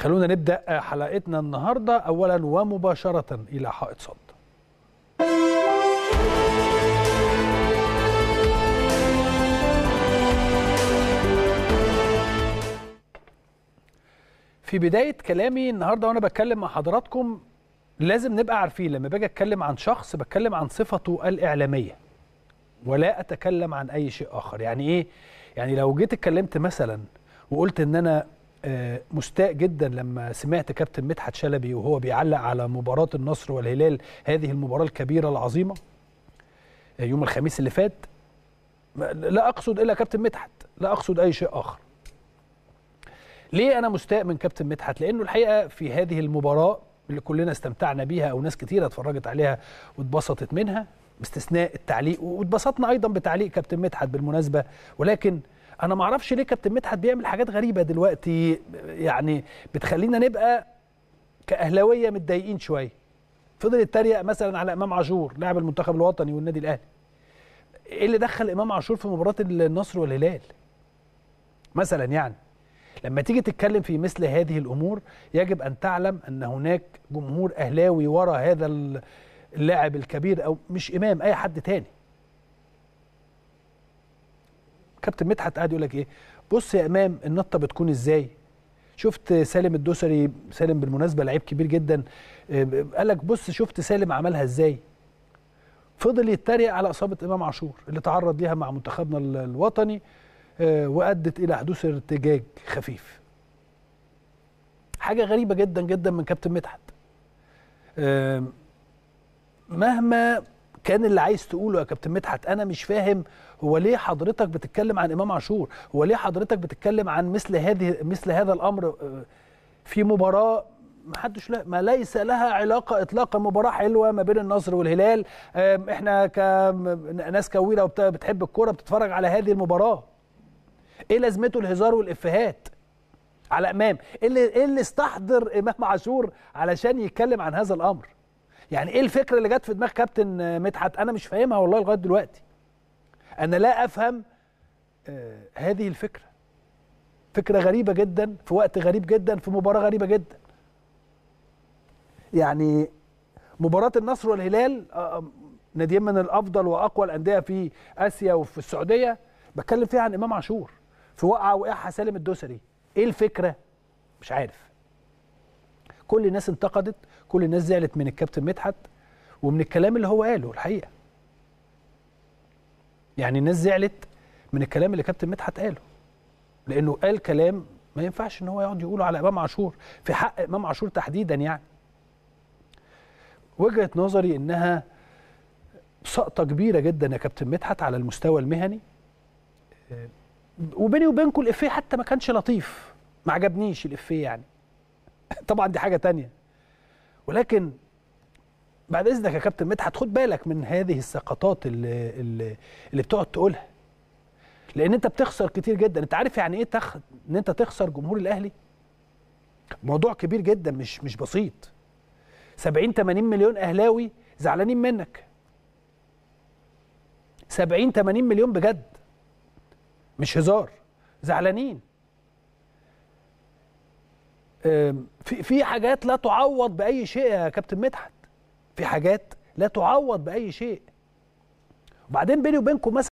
خلونا نبدأ حلقتنا النهاردة أولا ومباشرة إلى حائط صد في بداية كلامي النهاردة وأنا بتكلم مع حضراتكم لازم نبقى عارفين لما باجي أتكلم عن شخص بتكلم عن صفته الإعلامية ولا أتكلم عن أي شيء آخر يعني إيه؟ يعني لو جيت اتكلمت مثلا وقلت إن أنا آه، مستاء جدا لما سمعت كابتن مدحت شلبي وهو بيعلق على مباراة النصر والهلال هذه المباراة الكبيرة العظيمة آه، يوم الخميس اللي فات لا أقصد إلا كابتن مدحت لا أقصد أي شيء آخر ليه أنا مستاء من كابتن مدحت لأنه الحقيقة في هذه المباراة اللي كلنا استمتعنا بيها أو ناس كتيرة اتفرجت عليها واتبسطت منها باستثناء التعليق واتبسطنا أيضا بتعليق كابتن مدحت بالمناسبة ولكن انا ما اعرفش ليه كابتن مدحت بيعمل حاجات غريبه دلوقتي يعني بتخلينا نبقى كاهلاويه متضايقين شويه فضل يتريق مثلا على امام عاشور لاعب المنتخب الوطني والنادي الاهلي ايه اللي دخل امام عاشور في مباراه النصر والهلال مثلا يعني لما تيجي تتكلم في مثل هذه الامور يجب ان تعلم ان هناك جمهور اهلاوي ورا هذا اللاعب الكبير او مش امام اي حد تاني كابتن مدحت قاعد يقول لك ايه بص يا امام النطه بتكون ازاي شفت سالم الدوسري سالم بالمناسبه لعيب كبير جدا آه، قال لك بص شفت سالم عملها ازاي فضل يتريق على اصابه امام عاشور اللي تعرض ليها مع منتخبنا الوطني آه، وادت الى حدوث ارتجاج خفيف حاجه غريبه جدا جدا من كابتن مدحت مهما كان اللي عايز تقوله يا كابتن مدحت انا مش فاهم هو ليه حضرتك بتتكلم عن امام عاشور هو ليه حضرتك بتتكلم عن مثل هذه مثل هذا الامر آه، في مباراه ما حدش لا ما ليس لها علاقه اطلاقا مباراه حلوه ما بين النصر والهلال احنا كناس كويره وبتحب الكوره بتتفرج على هذه المباراه ايه لازمته الهزار والافيهات على امام ايه اللي, إيه اللي استحضر امام عاشور علشان يتكلم عن هذا الامر يعني ايه الفكره اللي جت في دماغ كابتن مدحت انا مش فاهمها والله لغايه دلوقتي انا لا افهم آه هذه الفكره فكره غريبه جدا في وقت غريب جدا في مباراه غريبه جدا يعني مباراه النصر والهلال آه, آه، ناديين من الافضل واقوى الانديه في اسيا وفي السعوديه بتكلم فيها عن امام عاشور في وقعه وقعها سالم الدوسري ايه الفكره مش عارف كل الناس انتقدت كل الناس زعلت من الكابتن مدحت ومن الكلام اللي هو قاله الحقيقه يعني الناس زعلت من الكلام اللي كابتن مدحت قاله لانه قال كلام ما ينفعش ان هو يقعد يقوله على امام عاشور في حق امام عاشور تحديدا يعني وجهه نظري انها سقطه كبيره جدا يا كابتن مدحت على المستوى المهني آه، وبيني وبينكم الافيه حتى ما كانش لطيف ما عجبنيش الافيه يعني طبعا دي حاجه تانية ولكن بعد اذنك يا كابتن مدحت خد بالك من هذه السقطات اللي اللي, اللي بتقعد تقولها لان انت بتخسر كتير جدا انت عارف يعني ايه تخ... ان انت تخسر جمهور الاهلي موضوع كبير جدا مش مش بسيط 70 80 مليون اهلاوي زعلانين منك 70 80 مليون بجد مش هزار زعلانين في في حاجات لا تعوض باي شيء يا كابتن مدحت في حاجات لا تعوض باي شيء وبعدين بيني وبينكم مثلا